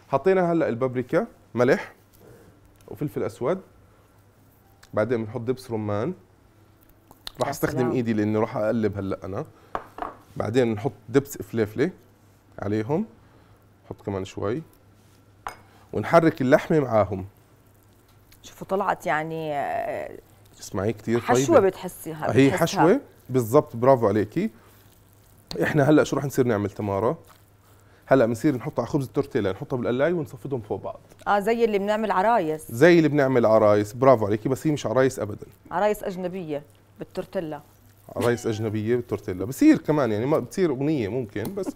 حطينا هلا البابريكا ملح وفلفل اسود بعدين بنحط دبس رمان راح استخدم ايدي لاني راح اقلب هلا انا بعدين نحط دبس فليفله عليهم نحط كمان شوي ونحرك اللحمه معاهم
شوفوا طلعت يعني آه، اسمعي كثير حشوه بتحسي بتحسيها هي حشوه
بالضبط برافو عليكي احنا هلا شو رح نصير نعمل تمارا هلا بنصير نحط على خبز التورتيلا نحطها بالقلايه ونصفدهم فوق بعض
اه زي اللي بنعمل عرايس
زي اللي بنعمل عرايس برافو عليكي بس هي مش عرايس ابدا
عرايس اجنبيه بالتورتيلا
عرايس اجنبيه بالتورتيلا بصير كمان يعني ما بتصير اغنيه ممكن بس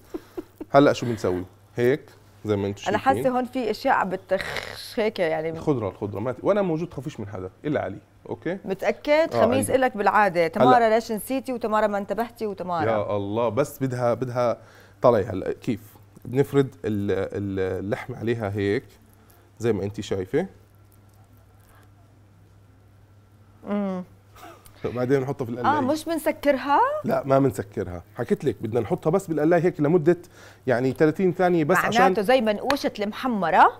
هلا شو بنسوي هيك زي ما انت شايفين انا حاسه هون
في اشياء عم بتخش هيك يعني الخضره
الخضره ما وانا موجود خفيش من حدا الا علي اوكي متاكد آه خميس لك
بالعاده تمارا ليش نسيتي وتمارا ما انتبهتي وتمارا يا
الله بس بدها بدها طلعي هلا كيف بنفرد اللحم عليها هيك زي ما انت شايفه امم بعدين نحطها في القلاية اه مش
بنسكرها؟
لا ما بنسكرها، حكيت لك بدنا نحطها بس بالقلاية هيك لمدة يعني 30 ثانية بس معناته عشان
زي منقوشة المحمرة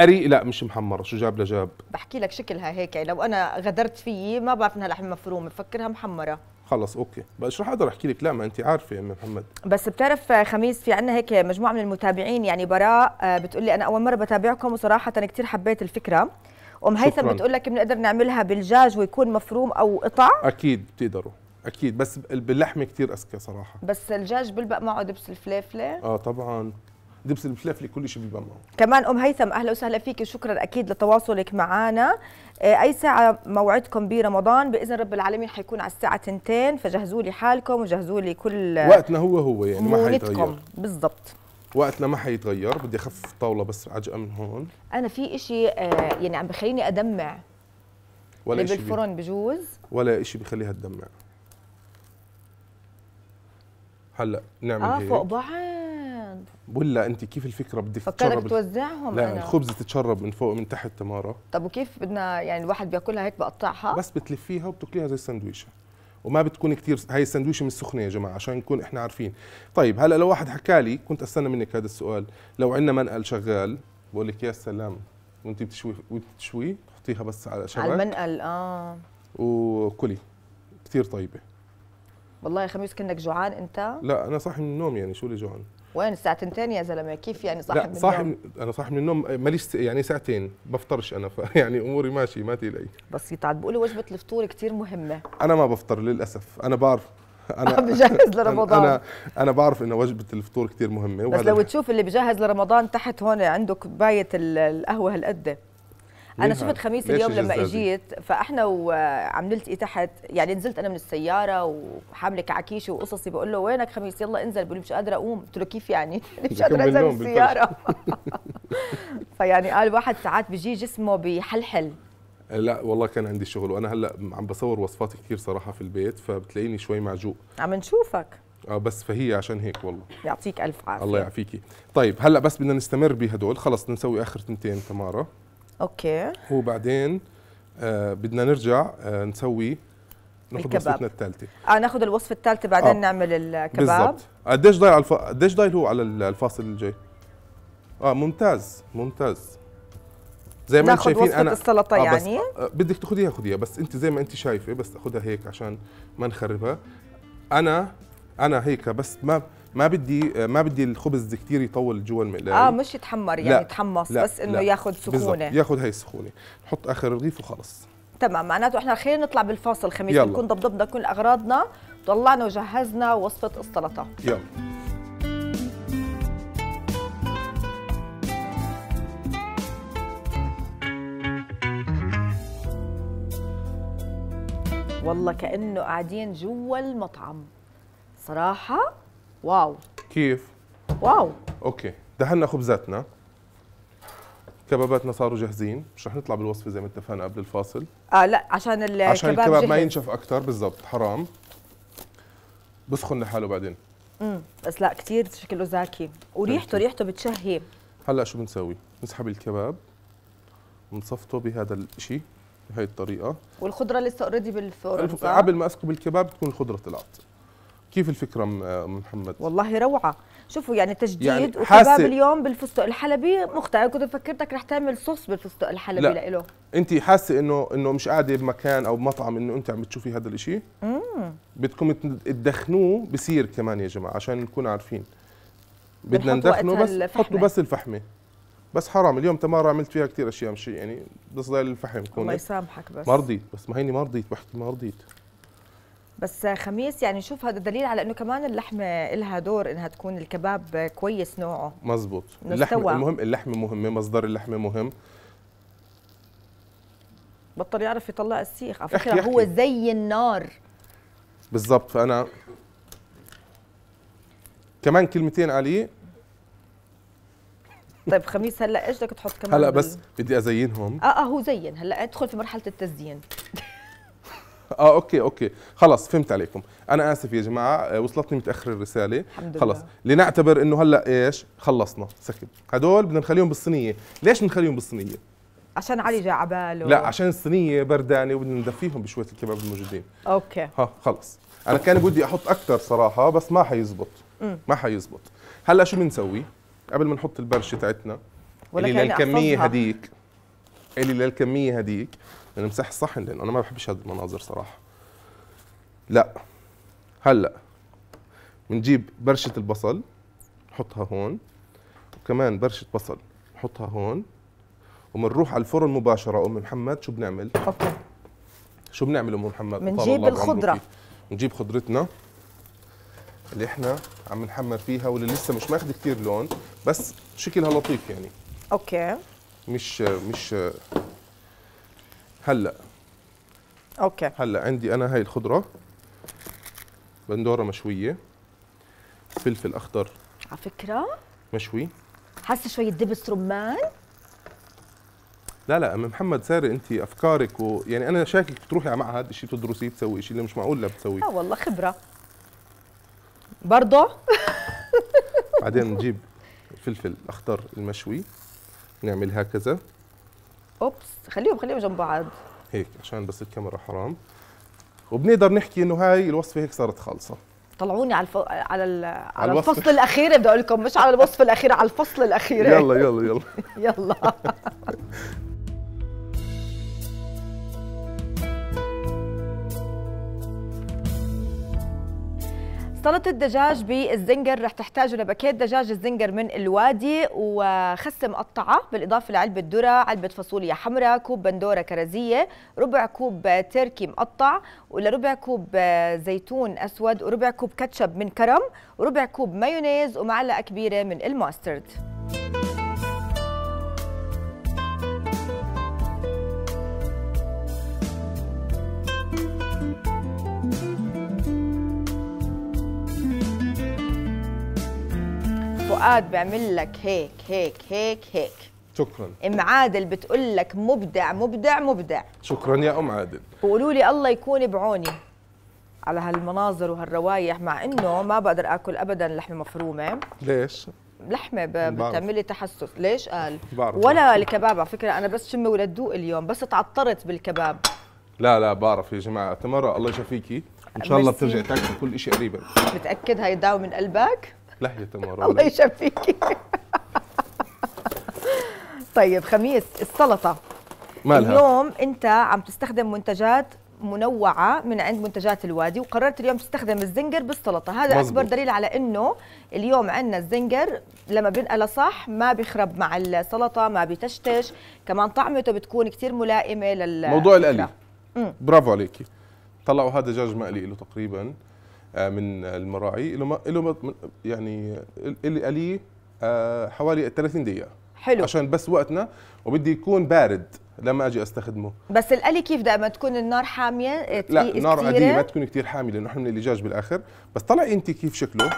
أري لا مش محمرة شو جاب لجاب
بحكي لك شكلها هيك يعني لو أنا غدرت فيي ما بعرف إنها لحم مفرومة بفكرها محمرة
خلص اوكي مش رح اقدر احكي لك لا ما انت عارفه يا ام محمد
بس بتعرف خميس في عندنا هيك مجموعه من المتابعين يعني براء آه، بتقول لي انا اول مره بتابعكم وصراحه كثير حبيت الفكره ام هيثم بتقول لك بنقدر نعملها بالجاج ويكون مفروم او قطع
اكيد بتقدروا اكيد بس باللحمه كثير اذكى صراحه
بس الجاج بلبق معه دبس الفلافله
اه طبعا دبس الفلافله كل شيء بيبقى معه
كمان ام هيثم اهلا وسهلا فيك شكرا اكيد لتواصلك معنا آه، اي ساعه موعدكم برمضان باذن رب العالمين حيكون على الساعه 2 فجهزوا لي حالكم وجهزوا لي كل وقتنا هو
هو يعني ما حيتغير بالضبط وقتنا ما حيتغير بدي اخفف الطاوله بس عجقه من هون
انا في إشي آه، يعني عم بخليني ادمع
ولا شيء بالفرن بجوز ولا إشي بخليها تدمع هلا نعمل اه هيك. فوق
بعض
ولا انت كيف الفكره بدك تتشرب فكرك توزعهم لا أنا. يعني الخبز تتشرب من فوق من تحت تماره
طب وكيف بدنا يعني الواحد بياكلها هيك بقطعها بس
بتلفيها وبتاكليها زي السندويشه وما بتكون كثير هاي السندويشه مش سخنه يا جماعه عشان نكون احنا عارفين طيب هلا لو واحد حكى لي كنت استنى منك هذا السؤال لو عندنا منقل شغال بقول لك يا سلام وانت بتشوي بتشوي تحطيها بس على شبك على
المنقل اه
وكلي كثير طيبه
والله يا خميس كانك جوعان انت
لا انا صاحي من النوم يعني شو اللي جوعان
وين الساعه 2 يا زلمه كيف يعني صاحي من صاحي
انا صاحي من النوم ماليش يعني ساعتين بفطرش انا يعني اموري ماشي ما تقلقي
بسيطه عاد بقولوا وجبه الفطور كثير مهمه
انا ما بفطر للاسف انا بعرف انا بجهز لرمضان انا انا بعرف انه وجبه الفطور كثير مهمه بس لو
تشوف اللي بجهز لرمضان تحت هون عنده كوبايه القهوه هالقد انا شفت خميس اليوم لما اجيت فاحنا وعم نلتقي إيه تحت يعني نزلت انا من السياره وحامله كعكيشه وقصصي بقول له وينك خميس يلا انزل بقول مش قادره اقوم قلت له كيف يعني مش قادره انزل من السياره فيعني قال آه، واحد ساعات بيجي جسمه بحلحل
لا والله كان عندي شغل وانا هلا عم بصور وصفات كثير صراحه في البيت فبتلاقيني شوي معجوق
عم نشوفك
اه بس فهي عشان هيك والله
يعطيك الف عافيه الله
يعافيكي طيب هلا بس بدنا نستمر بهدول خلص نسوي اخر تنتين تماره اوكي وبعدين آه بدنا نرجع آه نسوي ناخذ وصفتنا الثالثه
اه ناخذ الوصفه الثالثه بعدين آه. نعمل الكباب بالضبط
آه، قديش ضايل الف... قديش ضايل هو على الفاصل الجاي اه ممتاز ممتاز زي ما انت شايفين انا السلطه آه يعني آه بدك تاخذيها خذيها بس انت زي ما انت شايفه بس اخذها هيك عشان ما نخربها انا انا هيك بس ما ما بدي ما بدي الخبز كثير يطول جوا المقلايه اه
مش يتحمر يعني لا يتحمص لا بس انه ياخذ سخونه ياخذ
هي السخونه نحط اخر رغيف وخلص
تمام معناته احنا خلينا نطلع بالفاصل خميس يلا. نكون ضبضبنا كل اغراضنا طلعنا وجهزنا وصفه السلطه يلا والله كانه قاعدين جوا المطعم صراحه واو كيف؟ واو
اوكي دهنا خبزاتنا كباباتنا صاروا جاهزين مش رح نطلع بالوصفه زي ما اتفقنا قبل الفاصل اه لا عشان الكباب عشان الكباب جهز. ما ينشف اكثر بالضبط حرام بسخن لحاله بعدين
امم بس لا كثير شكله زاكي وريحته طيب. ريحته بتشهي
هلا شو بنسوي نسحب الكباب نصفطه بهذا الشيء بهي الطريقه
والخضره لسه اوريدي بالفرن قبل
ما اسكب الكباب تكون الخضره طلعت كيف الفكره آه، ام محمد والله روعه
شوفوا يعني تجديد يعني وكباب اليوم بالفستق الحلبي مختلف كنت فكرتك رح تعمل صوص بالفستق الحلبي لا. لإله
انت حاسه انه انه مش قاعده بمكان او بمطعم انه انت عم تشوفي هذا الاشي بدكم تدخنوه بصير كمان يا جماعه عشان نكون عارفين بدنا ندخنه بس حطوا بس الفحمه بس حرام اليوم تمارا عملت فيها كثير اشياء مش يعني بس ضل الفحم كون الله يسامحك بس ما رضيت بس ما هيني ما رضيت بحكي ما رضيت
بس خميس يعني شوف هذا دليل على انه كمان اللحمه لها دور انها تكون الكباب كويس نوعه
مزبوط اللحمه المهم اللحمه مهمه مصدر اللحمه مهم
بطل يعرف يطلع السيخ على فكره هو زي النار
بالضبط فانا كمان كلمتين علي
طيب خميس هلا ايش بدك تحط كمان هلا بس
بدي ازينهم
اه اه هو زين هلا ادخل في مرحله التزيين
اه اوكي اوكي خلص فهمت عليكم انا اسف يا جماعه آه، وصلتني متاخر الرساله خلص لنعتبر انه هلا ايش خلصنا سكت هدول بدنا نخليهم بالصينيه ليش بنخليهم بالصينيه
عشان علي جا عباله لا
عشان الصينيه بردانه وبدنا ندفيهم بشويه الكباب الموجودين اوكي ها خلص انا كان بدي احط اكثر صراحه بس ما حيزبط ما حيزبط هلا شو بنسوي قبل ما نحط البرشه تاعتنا اللي للكميه هديك اللي للكميه هديك انا مساح الصحن لان انا ما بحبش هذه المناظر صراحه لا هلا بنجيب برشه البصل نحطها هون وكمان برشه بصل نحطها هون وبنروح على الفرن مباشره ام محمد شو بنعمل أوكي. شو بنعمل ام محمد بنجيب الخضره بنجيب خضرتنا اللي احنا عم نحمر فيها واللي لسه مش ماخذ كثير لون بس شكلها لطيف يعني اوكي مش مش هلا اوكي هلا عندي انا هاي الخضره بندوره مشويه فلفل اخضر على فكره مشوي
حاسه شويه دبس رمان
لا لا ام محمد ساري انت افكارك و... يعني انا شاكك بتروحي على معهد شيء تدرسي بتسوي شيء اللي مش معقول لا بتسويه اه
والله خبره برضه
بعدين نجيب الفلفل الاخضر المشوي نعمل هكذا
اوبس خليهم خليهم جنب بعض
هيك عشان بس الكاميرا حرام وبنقدر نحكي انه هاي الوصفه هيك صارت خالصه
طلعوني على الفو... على ال... على الفصل, الفصل الاخير بدي اقول لكم مش على الوصفه الاخيره على الفصل الاخير يلا
يلا يلا يلا
سلطة الدجاج بالزنجر رح تحتاجوا لباكيت دجاج الزنجر من الوادي وخس مقطعة بالإضافة لعلبة ذرة، علبة فاصوليا حمراء، كوب بندورة كرزية، ربع كوب تركي مقطع، ولربع كوب زيتون أسود، وربع كوب كاتشب من كرم، وربع كوب مايونيز، ومعلقة كبيرة من الماسترد. فؤاد بيعمل لك هيك هيك هيك هيك شكرا ام عادل بتقول لك مبدع مبدع مبدع
شكرا يا ام عادل
بقولوا لي الله يكون بعوني على هالمناظر وهالروايح مع انه ما بقدر اكل ابدا لحمه مفرومه ليش لحمه بتعمل لي تحسس ليش قال بعرف. ولا الكباب على فكره انا بس شمي ولا ادوق اليوم بس تعطرت بالكباب
لا لا بعرف يا جماعه تمرة الله يشفيكي ان شاء الله بترجع تاكل كل شيء قريبا
متاكد هاي داو من قلبك
لحية مرة الله
يشفيكي طيب خميس السلطة مالها؟ اليوم أنت عم تستخدم منتجات منوعة من عند منتجات الوادي وقررت اليوم تستخدم الزنجر بالسلطة هذا مزبوط. أكبر دليل على أنه اليوم عندنا الزنجر لما بنقله صح ما بيخرب مع السلطة ما بيتشتش كمان طعمته بتكون كتير ملائمة لل موضوع القلي
برافو عليكي طلعوا هذا دجاج مقلي له تقريبا آه، من المراعي له له يعني اللي قليه آه، حوالي 30 دقيقه حلو عشان بس وقتنا وبدي يكون بارد لما اجي استخدمه
بس القلي كيف دائما تكون النار حاميه آه، لا إيه، نار عاديه ما تكون
كثير حاميه لانه احنا من الدجاج بالاخر بس طلعي انت كيف شكله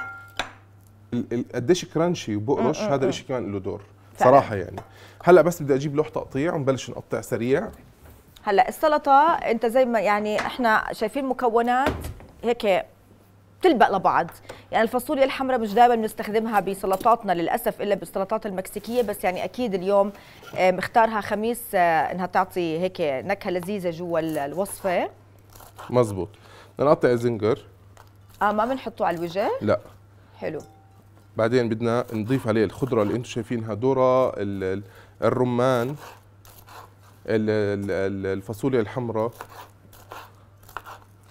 قديش كرانشي وبقرش هذا الشيء كمان له دور فعلا. صراحه يعني هلا بس بدي اجيب لوح تقطيع ونبلش نقطع سريع
هلا السلطه انت زي ما يعني احنا شايفين مكونات هيك بتلبق لبعض يعني الفاصوليا الحمراء مش دائما بنستخدمها بسلطاتنا للاسف الا بالسلطات المكسيكيه بس يعني اكيد اليوم آه، مختارها خميس آه، انها تعطي هيك نكهه لذيذه جوا الوصفه
مزبوط نقطع زنجر
اه ما بنحطه على الوجه لا حلو
بعدين بدنا نضيف عليه الخضره اللي انتم شايفينها ذره الرمان الفاصوليا الحمراء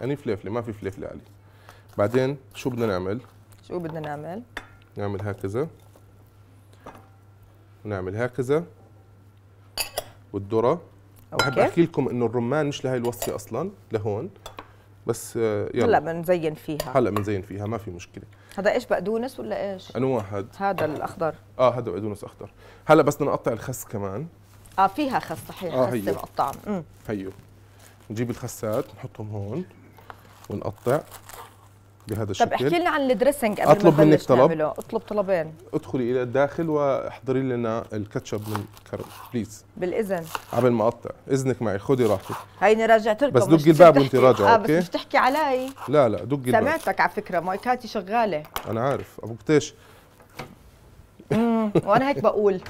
يعني فليفله ما في فليفله علي بعدين شو بدنا نعمل؟
شو بدنا نعمل؟
نعمل هكذا ونعمل هكذا والذرة بحب احكي لكم انه الرمان مش لهي الوصفه اصلا لهون بس آه، يلا هلا بنزين فيها هلا بنزين فيها ما في مشكله
هذا ايش بقدونس ولا ايش؟
انواع واحد هذا الاخضر اه هذا بقدونس اخضر هلا بس بدنا نقطع الخس كمان
اه فيها خس صحيح آه خس مقطعه
هيو نجيب الخسات نحطهم هون ونقطع بهذا الشكل طب احكي لنا
عن الدريسنج قبل اطلب ما منك طلب نعمله. اطلب طلبين
ادخلي الى الداخل واحضري لنا الكاتشب من كرم بليز بالاذن قبل ما اقطع اذنك معي خدي راحتك
هيني رجعت لكم بس دقي الباب وانت راجعه آه بس مش تحكي علي
لا لا دقي الباب سمعتك
على فكره مايكاتي شغاله
انا عارف ابو كتاش امم وانا هيك بقول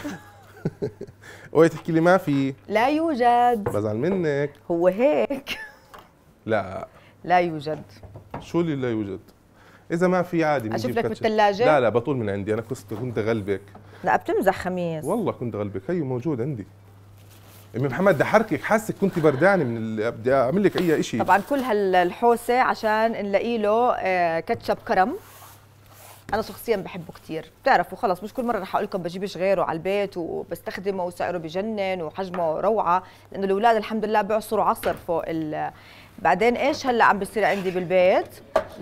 اوعي تحكي لي ما في
لا يوجد
بزعل منك
هو هيك لا لا يوجد
شو اللي لا يوجد اذا ما في عادي بنجيب اشوف لك بالثلاجه لا لا بطول من عندي انا كنت كنت غلبك
لا بتمزح خميس
والله كنت غلبك هي موجود عندي امي محمد ده حركك حاسك كنت بردانه من بدي اعمل لك اي شيء طبعا
كل هالحوسه عشان نلاقي له آه، كاتشب كرم انا شخصيا بحبه كثير بتعرفوا خلص مش كل مره رح اقول لكم بجيبش غيره على البيت وبستخدمه وسعره بجنن وحجمه روعه لانه الاولاد الحمد لله بيعصروا عصر فوق بعدين ايش هلا عم بصير عندي بالبيت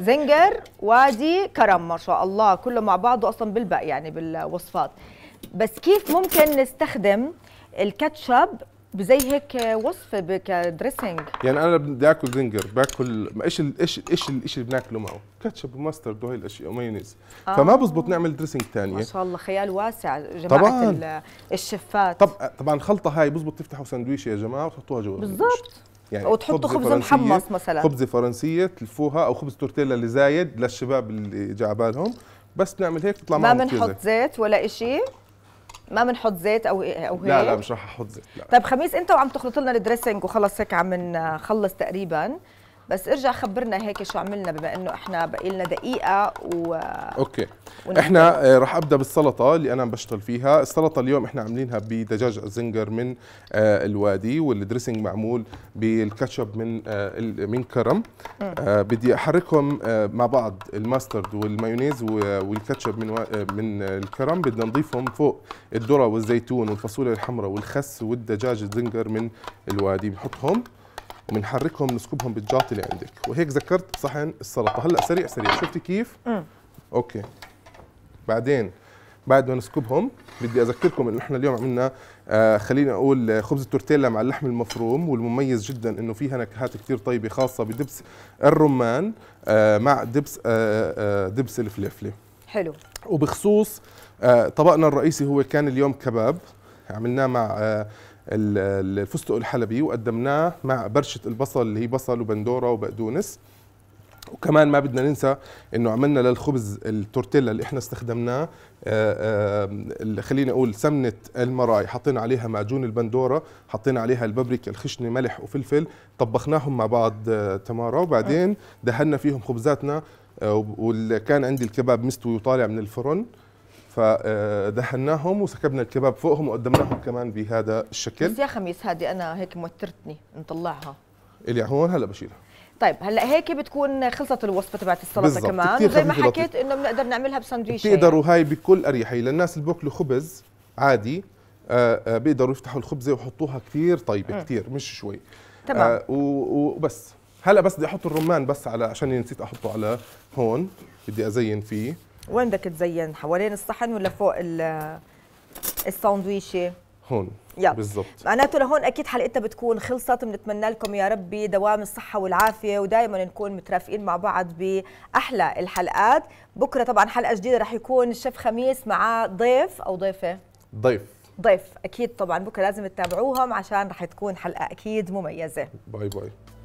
زنجر وادي كرم ما شاء الله كله مع بعضه اصلا بالبق يعني بالوصفات بس كيف ممكن نستخدم الكاتشب بزي هيك وصفه كدريسنج
يعني انا بدي اكل زنجر باكل ايش ايش ايش الشيء اللي بناكله معه كاتشب وماسترد وهي الاشياء ومايونيز آه. فما بزبط نعمل دريسنج ثانيه ما شاء
الله خيال واسع جماعه طبعاً. الشفات
طب طبعا الخلطه هاي بزبط تفتحوا سندويشه يا جماعه وتحطوها جوا بالضبط يعني وتحطوا خبز, خبز محمص مثلا خبزه فرنسيه تلفوها او خبز تورتيلا اللي زايد للشباب اللي بالهم بس بنعمل هيك بتطلع ما بنحط
زيت ولا شيء ما بنحط زيت او إيه- او هيك لا لا مش
رح احط زيت لا طيب خميس
انت وعم تخلط لنا الدريسنج وخلص هيك عم نخلص تقريبا بس ارجع خبرنا هيك شو عملنا بما انه احنا بقي لنا دقيقه و
اوكي ونحن... احنا آه، رح ابدا بالسلطه اللي انا بشتغل فيها السلطه اليوم احنا عاملينها بدجاج زنجر من آه، الوادي والدريسنج معمول بالكاتشب من آه، من كرم بدي احركهم مع بعض الماسترد والمايونيز والكاتشب من من الكرم بدنا نضيفهم فوق الذره والزيتون والفاصوليا الحمراء والخس والدجاج الزنجر من الوادي بنحطهم وبنحركهم بنسكبهم بالجاط اللي عندك وهيك ذكرت صحن السلطه هلا سريع سريع شفتي كيف مم. اوكي بعدين بعد ما نسكبهم بدي اذكركم انه احنا اليوم عملنا آه خلينا اقول آه، خبز التورتيلا مع اللحم المفروم والمميز جدا انه فيها نكهات كثير طيبه خاصه بدبس الرمان آه مع دبس آه آه دبس الفلفله حلو وبخصوص آه طبقنا الرئيسي هو كان اليوم كباب عملناه مع آه الفستق الحلبي وقدمناه مع برشة البصل اللي هي بصل وبندورة وبقدونس وكمان ما بدنا ننسى انه عملنا للخبز التورتيلا اللي احنا استخدمناه آه، آه، خليني اقول سمنه المراي حطينا عليها معجون البندوره حطينا عليها البابريكا الخشنه ملح وفلفل طبخناهم مع بعض آه، تمارا وبعدين دهنا فيهم خبزاتنا وكان عندي الكباب مستوي وطالع من الفرن فدهناهم وسكبنا الكباب فوقهم وقدمناهم كمان بهذا الشكل بس يا
خميس هذه انا هيك موترتني نطلعها
اللي هون هلا بشيلها
طيب هلا هيك بتكون خلصت الوصفه تبعت السلطه كمان زي ما حكيت انه بنقدر نعملها بسندويشه بتقدروا
هاي بكل اريحيه للناس اللي بياكلوا خبز عادي آه، آه، بيقدروا يفتحوا الخبزه ويحطوها كثير طيبه كثير مش شوي تمام آه، وبس هلا بس بدي احط الرمان بس على عشان نسيت احطه على هون بدي ازين فيه
وين بدك تزين حوالين الصحن ولا فوق الساندويشه هون يلا بالضبط معناته لهون اكيد حلقتنا بتكون خلصت بنتمنى لكم يا ربي دوام الصحه والعافيه ودائما نكون مترافقين مع بعض باحلى الحلقات بكره طبعا حلقه جديده رح يكون الشيف خميس مع ضيف او ضيفه ضيف ضيف اكيد طبعا بكره لازم تتابعوهم عشان رح تكون حلقه اكيد مميزه
باي باي